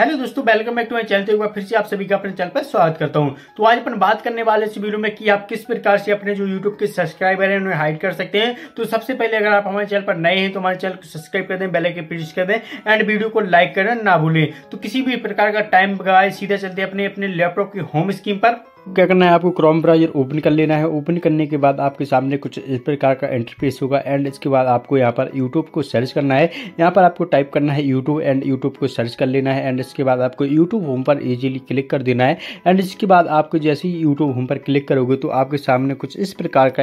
hello दोस्तों welcome back to my channel तो एक बार फिर से आप सभी का अपने चैनल पर स्वागत करता हूं तो आज अपन बात करने वाले इस वीडियो में कि आप किस प्रकार से अपने जो यूट्यूब के सब्सक्राइबर हैं उन्हें हाइड कर सकते हैं तो सबसे पहले अगर आप हमारे चैनल पर नए हैं तो हमारे चैनल को सब्सक्राइब कर दें बेलाइक प्रेस कर दें एंड वीडियो को लाइक करना ना भूलें तो किसी भी प्रकार का टाइम बगाए सीधा चलते अपने अपने लैपटॉप की होम स्क्रीन पर क्या करना है आपको क्रोम ब्राउजर ओपन कर लेना है ओपन करने के बाद आपके सामने कुछ इस प्रकार का इंटरफेस होगा एंड इसके बाद आपको यहाँ पर यूट्यूब को सर्च करना है यहाँ पर आपको टाइप करना है यूट्यूब एंड यूट्यूब को सर्च कर लेना है एंड इसके बाद आपको यूट्यूब होम पर इजीली क्लिक कर देना है एंड इसके बाद आपको जैसे ही यूट्यूब होम पर क्लिक करोगे तो आपके सामने कुछ इस प्रकार का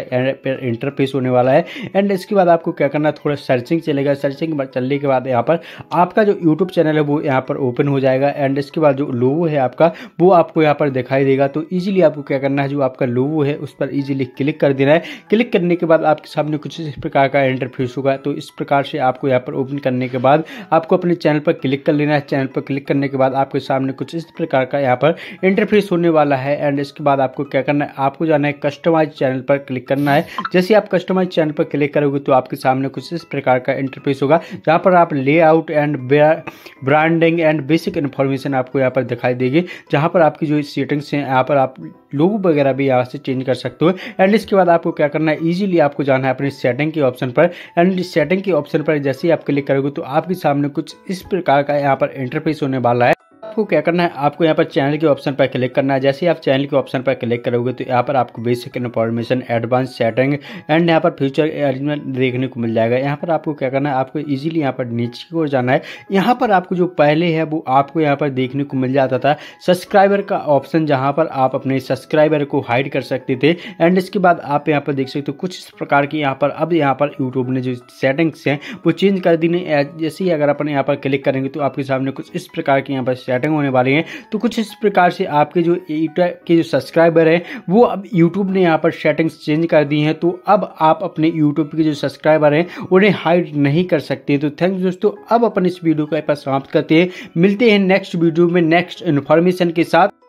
इंटरफेस होने वाला है एंड इसके बाद आपको क्या करना है थोड़ा सर्चिंग चलेगा सर्चिंग चलने के बाद यहाँ पर आपका जो यूट्यूब चैनल है वो यहाँ पर ओपन हो जाएगा एंड इसके बाद जो लोगो है आपका वो आपको यहाँ पर दिखाई देगा तो ईजी ईजिली आपको क्या करना है जो आपका लोवो है उस पर ईजिली क्लिक कर देना है क्लिक करने के बाद आपके सामने कुछ इस प्रकार का इंटरफेस होगा तो इस प्रकार से आपको यहाँ पर ओपन करने के बाद आपको अपने चैनल पर क्लिक कर लेना है चैनल पर क्लिक करने के बाद आपके सामने कुछ इस प्रकार का यहाँ पर इंटरफेस होने वाला है एंड इसके बाद आपको क्या करना है आपको जाना है कस्टमाइज चैनल पर क्लिक करना है जैसे आप कस्टमाइज चैनल पर क्लिक करोगे तो आपके सामने कुछ इस प्रकार का इंटरफेस होगा जहाँ पर आप layout and branding and basic information आपको यहाँ पर दिखाई देगी जहाँ पर आपकी जो सेटिंग्स हैं यहाँ पर आप लोग वगैरह भी यहाँ से चेंज कर सकते हो एंड इसके बाद आपको क्या करना है ईजिली आपको जाना है अपनी सेटिंग के ऑप्शन पर एंड सेटिंग के ऑप्शन पर जैसे ही आप क्लिक करोगे तो आपके सामने कुछ इस प्रकार का यहाँ पर इंटरफेस होने वाला है आपको क्या करना है आपको यहाँ पर चैनल के ऑप्शन पर क्लिक करना है जैसे ही आप चैनल के ऑप्शन पर क्लिक करोगे तो यहाँ पर आपको basic information advance setting and यहाँ पर फ्यूचर अरेंजमेंट देखने को मिल जाएगा यहाँ पर आपको क्या करना है आपको ईजिली यहाँ पर नीचे की ओर जाना है यहाँ पर आपको जो पहले है वो आपको यहाँ पर देखने को मिल जाता था सब्सक्राइबर का ऑप्शन जहाँ पर आप अपने सब्सक्राइबर को हाइड कर सकते थे एंड इसके बाद आप यहाँ पर देख सकते हो कुछ इस प्रकार की यहाँ पर अब यहाँ पर यूट्यूब ने जो सेटिंग्स हैं वो चेंज कर दी जैसे ही अगर अपन यहाँ पर क्लिक करेंगे तो आपके सामने कुछ इस प्रकार की यहाँ पर सेटिंग स्टार्टिंग होने वाली है तो कुछ इस प्रकार से आपके जो के जो सब्सक्राइबर हैं वो अब यूट्यूब ने यहाँ पर सेटिंग्स चेंज कर दी हैं तो अब आप अपने यूट्यूब के जो सब्सक्राइबर हैं उन्हें हाइड नहीं कर सकते तो थैंक्स दोस्तों अब अपन इस वीडियो को यहाँ पर समाप्त करते हैं मिलते हैं नेक्स्ट वीडियो में नेक्स्ट इन्फॉर्मेशन के साथ